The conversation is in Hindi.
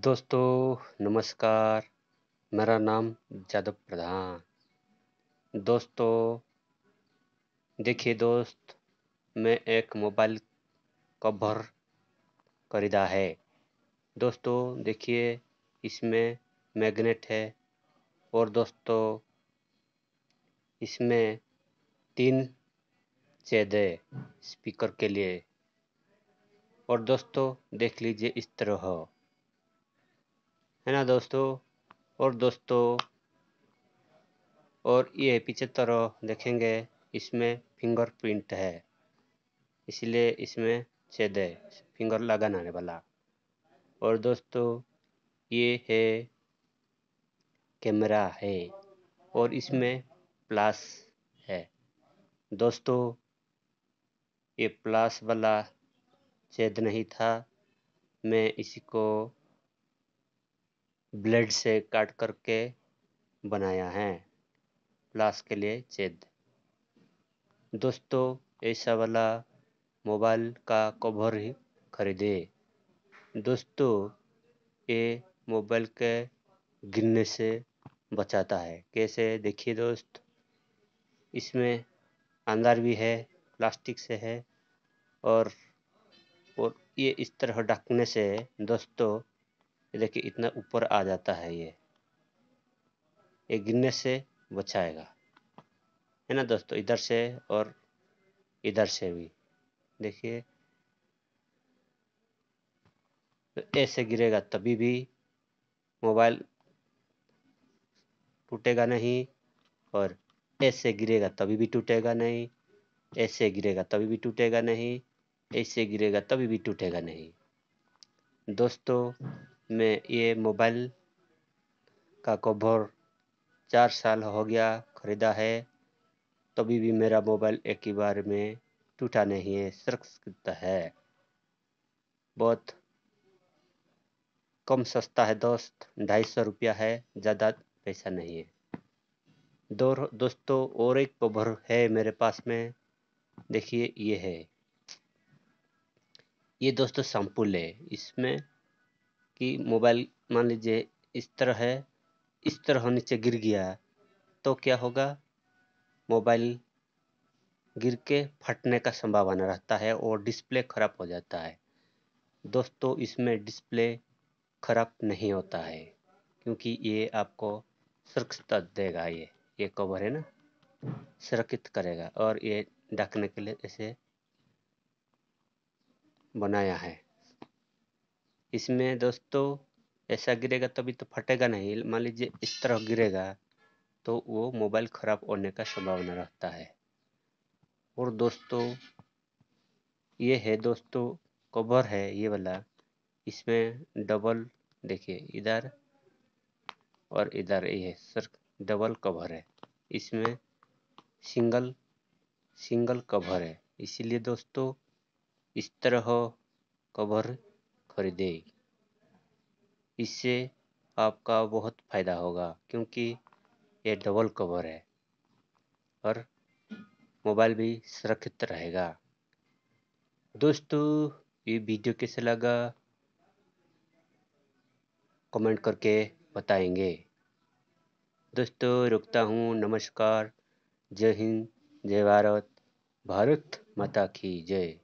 दोस्तों नमस्कार मेरा नाम जादव प्रधान दोस्तों देखिए दोस्त मैं एक मोबाइल कवर खरीदा है दोस्तों देखिए इसमें मैग्नेट है और दोस्तों इसमें तीन छेद है स्पीकर के लिए और दोस्तों देख लीजिए इस तरह हो है ना दोस्तों और दोस्तों और ये पीछे तरह देखेंगे इसमें फिंगरप्रिंट है इसलिए इसमें छेद है फिंगर लगाना है वाला और दोस्तों ये है कैमरा है और इसमें प्लस है दोस्तों ये प्लस वाला छेद नहीं था मैं इसी को ब्लेड से काट करके बनाया है प्लास के लिए चेद दोस्तों ऐसा वाला मोबाइल का कवर ही खरीदे दोस्तों ये मोबाइल के गिरने से बचाता है कैसे देखिए दोस्त इसमें अंदर भी है प्लास्टिक से है और और ये इस तरह ढकने से दोस्तों देखिए इतना ऊपर आ जाता है ये ये गिरने से बचाएगा है ना दोस्तों इधर से और इधर से भी देखिए तो ऐसे गिरेगा तभी भी मोबाइल टूटेगा नहीं और ऐसे गिरेगा तभी भी टूटेगा नहीं ऐसे गिरेगा तभी भी टूटेगा नहीं ऐसे गिरेगा तभी भी टूटेगा नहीं दोस्तों में ये मोबाइल का कवर चार साल हो गया ख़रीदा है तभी भी मेरा मोबाइल एक ही बार में टूटा नहीं है सुरक्षित है बहुत कम सस्ता है दोस्त ढाई सौ रुपया है ज़्यादा पैसा नहीं है दो दोस्तों और एक कवर है मेरे पास में देखिए ये है ये दोस्तों शैम्पू है इसमें कि मोबाइल मान लीजिए इस तरह है इस तरह नीचे गिर गया तो क्या होगा मोबाइल गिर के फटने का संभावना रहता है और डिस्प्ले खराब हो जाता है दोस्तों इसमें डिस्प्ले खराब नहीं होता है क्योंकि ये आपको सुरक्षित देगा ये ये कवर है ना सुरक्षित करेगा और ये ढकने के लिए ऐसे बनाया है इसमें दोस्तों ऐसा गिरेगा तभी तो फटेगा नहीं मान लीजिए इस तरह गिरेगा तो वो मोबाइल ख़राब होने का संभावना रहता है और दोस्तों ये है दोस्तों कवर है ये वाला इसमें डबल देखिए इधर और इधर ये है सर डबल कवर है इसमें सिंगल सिंगल कवर है इसीलिए दोस्तों इस तरह कवर खरीदे इससे आपका बहुत फ़ायदा होगा क्योंकि ये डबल कवर है और मोबाइल भी सुरक्षित रहेगा दोस्तों ये वीडियो कैसे लगा कमेंट करके बताएंगे दोस्तों रुकता हूँ नमस्कार जय हिंद जय भारत भारत माता की जय